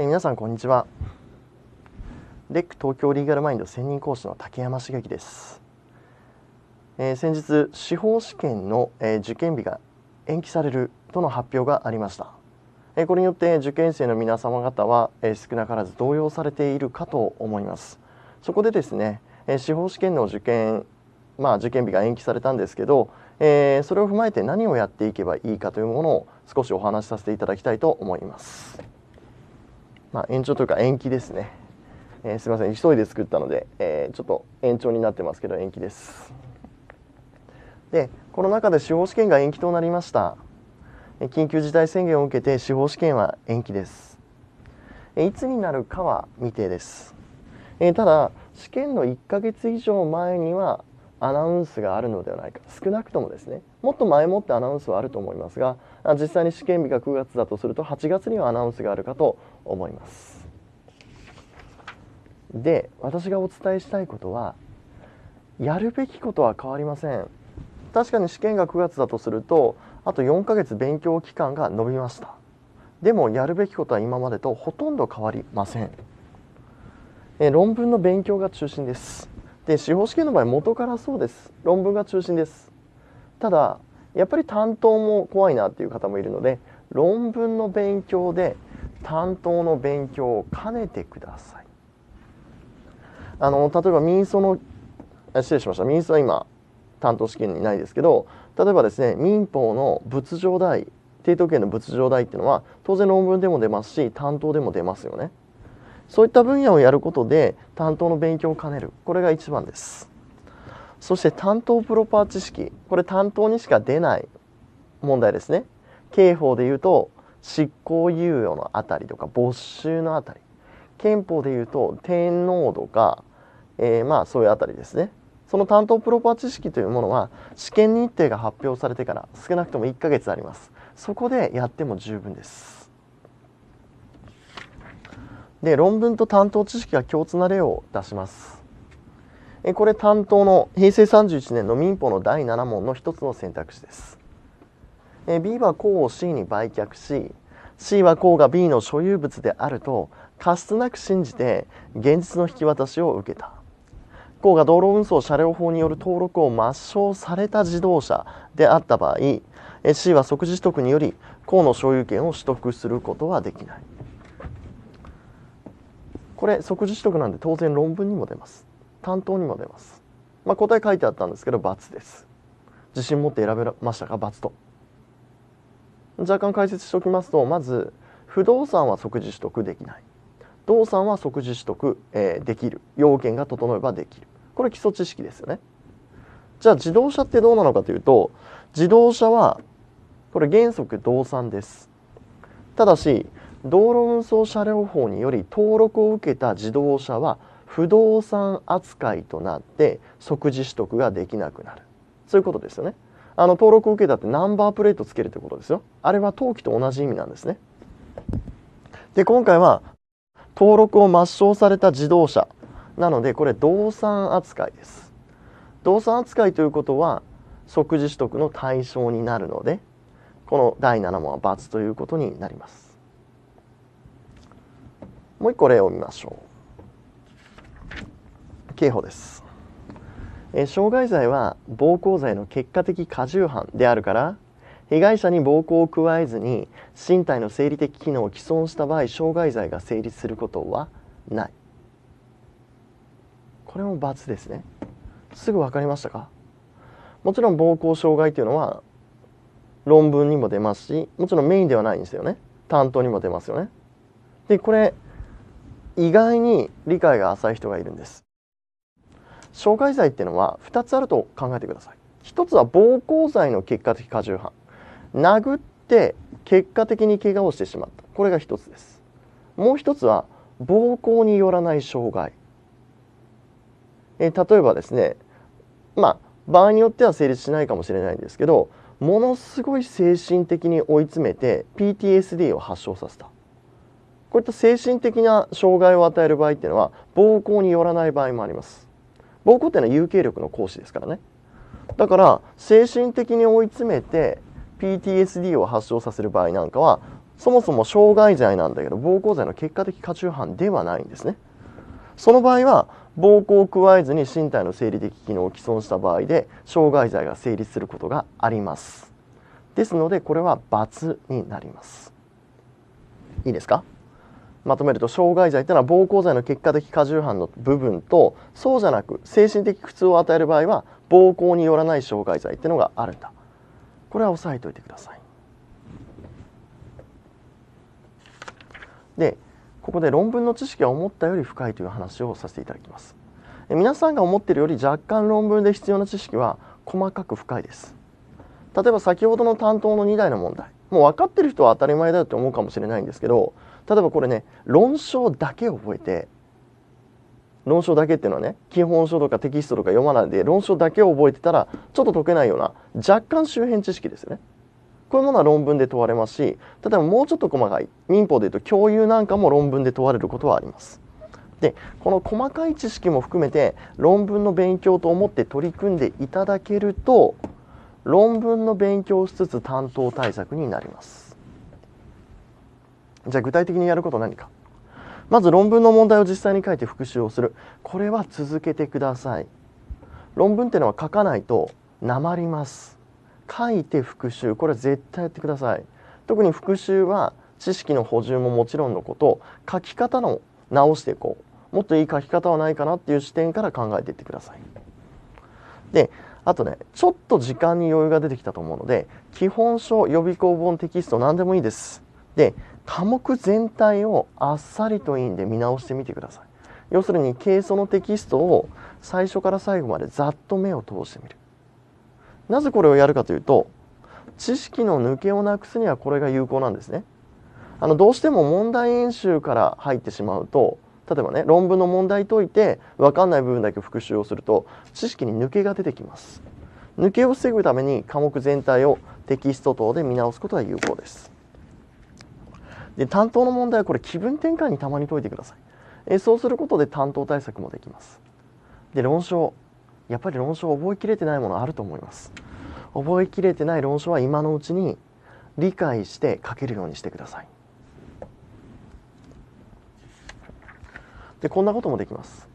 えー、皆さんこんにちはレック東京リーガルマインド専任講師の竹山茂樹です、えー、先日司法試験の、えー、受験日が延期されるとの発表がありました、えこれによって受験生の皆様方は、え少なからず動揺されているかと思いますそこでですね、え司法試験の受験まあ受験日が延期されたんですけど、えそれを踏まえて何をやっていけばいいかというものを少しお話しさせていただきたいと思います。まあ、延長というか延期ですね、えー、すみません急いで作ったので、えー、ちょっと延長になってますけど延期ですでこの中で司法試験が延期となりました緊急事態宣言を受けて司法試験は延期ですいつになるかは未定ですえただ試験の1ヶ月以上前にはアナウンスがあるのではないか少なくともですねもっと前もってアナウンスはあると思いますが実際に試験日が9月だとすると8月にはアナウンスがあるかと思いますで私がお伝えしたいことはやるべきことは変わりません確かに試験が9月だとするとあと4ヶ月勉強期間が延びましたでもやるべきことは今までとほとんど変わりませんえ論文の勉強が中心ですで司法試験の場合元からそうです論文が中心ですただやっぱり担当も怖いなっていう方もいるので論文の勉強で担当の勉強を兼ねてくださいあの例えば民訴の失礼しました民訴は今担当試験にないですけど例えばですね民法の仏上代抵当権の仏上代っていうのは当然論文でも出ますし担当でも出ますよね。そういった分野をやることで担当の勉強を兼ねるこれが一番ですそして担当プロパー知識これ担当にしか出ない問題ですね刑法でいうと執行猶予のあたりとか没収のあたり憲法でいうと天皇とか、えー、まあそういうあたりですねその担当プロパー知識というものは試験日程が発表されてから少なくとも1ヶ月ありますそこでやっても十分ですで論文と担当知識が共通な例を出しますえこれ担当の平成31年の民法の第7問の一つの選択肢ですえ B は項を C に売却し C は項が B の所有物であると過失なく信じて現実の引き渡しを受けた項が道路運送車両法による登録を抹消された自動車であった場合 C は即時取得により項の所有権を取得することはできないこれ即時取得なんで当然論文にも出ます担当にも出ます、まあ、答え書いてあったんですけど×です自信持って選べましたか×と若干解説しておきますとまず不動産は即時取得できない動産は即時取得、えー、できる要件が整えばできるこれ基礎知識ですよねじゃあ自動車ってどうなのかというと自動車はこれ原則動産ですただし道路運送車両法により登録を受けた自動車は不動産扱いとなって即時取得ができなくなるそういうことですよねあの登録を受けたってナンバープレートつけるってことですよあれは登記と同じ意味なんですねで今回は登録を抹消された自動車なのでこれ動産扱いです動産扱いということは即時取得の対象になるのでこの第7問は×ということになりますもう一個例を見ましょう刑法です、えー、傷害罪は暴行罪の結果的過重犯であるから被害者に暴行を加えずに身体の生理的機能を毀損した場合傷害罪が成立することはないこれも罰ですねすぐ分かりましたかもちろん暴行傷害というのは論文にも出ますしもちろんメインではないんですよね担当にも出ますよねでこれ意外に理解が浅い人がいるんです障害罪っていうのは2つあると考えてください1つは暴行罪の結果的過重犯殴って結果的に怪我をしてしまったこれが1つですもう1つは暴行によらない障害え例えばですねまあ場合によっては成立しないかもしれないんですけどものすごい精神的に追い詰めて PTSD を発症させたこういった精神的な障害を与える場合っていうのは暴行によらない場合もあります暴行っていうのは有形力の行使ですからねだから精神的に追い詰めて PTSD を発症させる場合なんかはそもそも傷害罪なんだけど暴行罪の結果的過中犯ではないんですねその場合は暴行を加えずに身体の生理的機能を毀損した場合で傷害罪が成立することがありますですのでこれは罰になりますいいですかまとめると傷害罪というのは暴行罪の結果的過重犯の部分とそうじゃなく精神的苦痛を与える場合は暴行によらない傷害罪っていうのがあるんだこれは押さえておいてくださいでここで論文の知識は思ったより深いという話をさせていただきます皆さんが思っているより若干論文で必要な知識は細かく深いです例えば先ほどの担当の2台の問題もう分かっている人は当たり前だよって思うかもしれないんですけど例えばこれね論証だけ覚えて論証だけっていうのはね基本書とかテキストとか読まないで論証だけを覚えてたらちょっと解けないような若干周辺知識ですよね。こういうものは論文で問われますし例えばもうちょっと細かい民法でいうと共有なんかも論文で問われることはあります。でこの細かい知識も含めて論文の勉強と思って取り組んでいただけると論文の勉強しつつ担当対策になります。じゃあ具体的にやること何かまず論文の問題を実際に書いて復習をするこれは続けてください論文っていうのは書かないとなまります書いて復習これ絶対やってください特に復習は知識の補充ももちろんのこと書き方の直していこうもっといい書き方はないかなっていう視点から考えていってくださいであとねちょっと時間に余裕が出てきたと思うので基本書予備校本テキスト何でもいいですで科目全体をあっさりといいんで見直してみてください要するに経素のテキストを最初から最後までざっと目を通してみるなぜこれをやるかというと知識の抜けをなくすにはこれが有効なんですねあのどうしても問題演習から入ってしまうと例えばね論文の問題解いて分かんない部分だけ復習をすると知識に抜けが出てきます抜けを防ぐために科目全体をテキスト等で見直すことが有効ですで担当の問題はこれ気分転換にたまに解いてください、えそうすることで担当対策もできますで論証やっぱり論証覚えきれてないものあると思います覚えきれてない論証は今のうちに理解して書けるようにしてくださいでこんなこともできます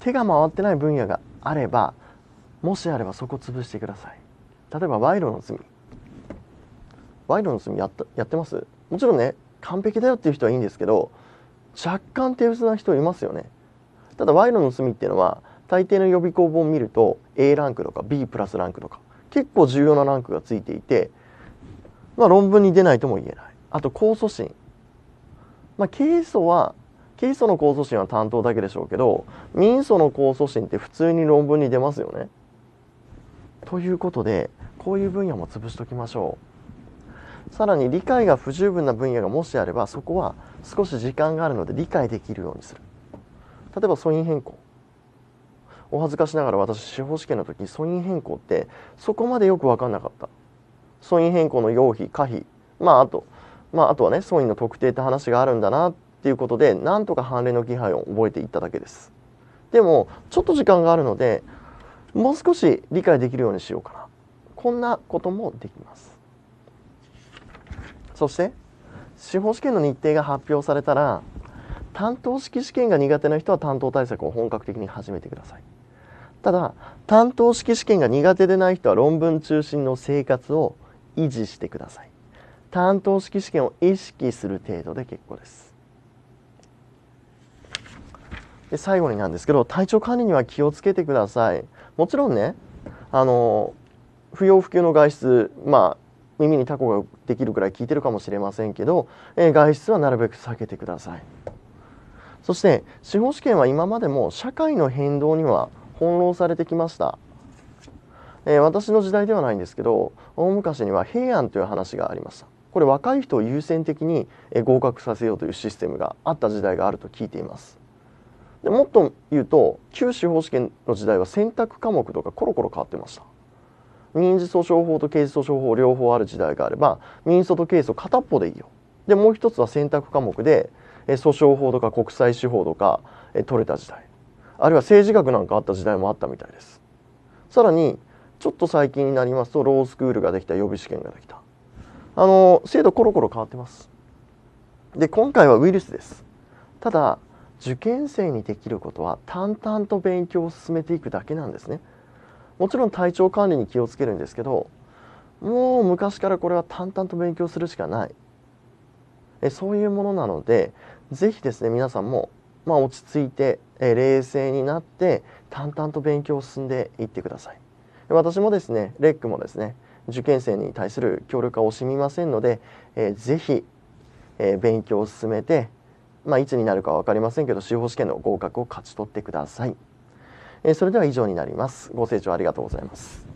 手が回ってない分野があればもしあればそこ潰してください例えば賄賂の罪賄賂の罪やったやってますもちろんね完璧だよっていう人はいいんですけど若干手薄な人いますよねただ「賄賂の罪」っていうのは大抵の予備校本見ると A ランクとか B プラスランクとか結構重要なランクがついていて、まあ、論文に出ないとも言えないあと控訴審まあ刑訴は刑訴の控訴審は担当だけでしょうけど民訴の控訴審って普通に論文に出ますよねということでこういう分野も潰しときましょう。さらに理解が不十分な分野がもしあればそこは少し時間があるので理解できるようにする例えば素因変更お恥ずかしながら私司法試験の時素因変更ってそこまでよく分かんなかった素因変更の要否可否まああとまああとはね素因の特定って話があるんだなっていうことでなんとか判例の気配を覚えていっただけですでもちょっと時間があるのでもう少し理解できるようにしようかなこんなこともできますそして司法試験の日程が発表されたら担当式試験が苦手な人は担当対策を本格的に始めてくださいただ担当式試験が苦手でない人は論文中心の生活を維持してください担当式試験を意識する程度で結構ですで最後になんですけど体調管理には気をつけてくださいもちろんねあの不要不急の外出まあ耳にタコができるくらい効いてるかもしれませんけど、えー、外出はなるべく避けてくださいそして司法試験は今までも社会の変動には翻弄されてきました、えー、私の時代ではないんですけど大昔には平安という話がありましたこれ若い人を優先的に合格させようというシステムがあった時代があると聞いていますでもっと言うと旧司法試験の時代は選択科目とかコロコロ変わってました民事訴訟法と刑事訴訟法両方ある時代があれば民訴と刑訴片っぽでいいよ。でもう一つは選択科目で訴訟法とか国際司法とか取れた時代あるいは政治学なんかあった時代もあったみたいです。さらにちょっと最近になりますとロースクールができた予備試験ができたあの制度コロコロ変わってますで今回はウイルスですただ受験生にできることは淡々と勉強を進めていくだけなんですね。もちろん体調管理に気をつけるんですけどもう昔からこれは淡々と勉強するしかないえそういうものなので是非ですね皆さんも、まあ、落ち着いてえ冷静になって淡々と勉強を進んでいってください私もですねレックもですね受験生に対する協力は惜しみませんので、えー、ぜひ、えー、勉強を進めて、まあ、いつになるかは分かりませんけど司法試験の合格を勝ち取ってください。えそれでは以上になります。ご清聴ありがとうございます。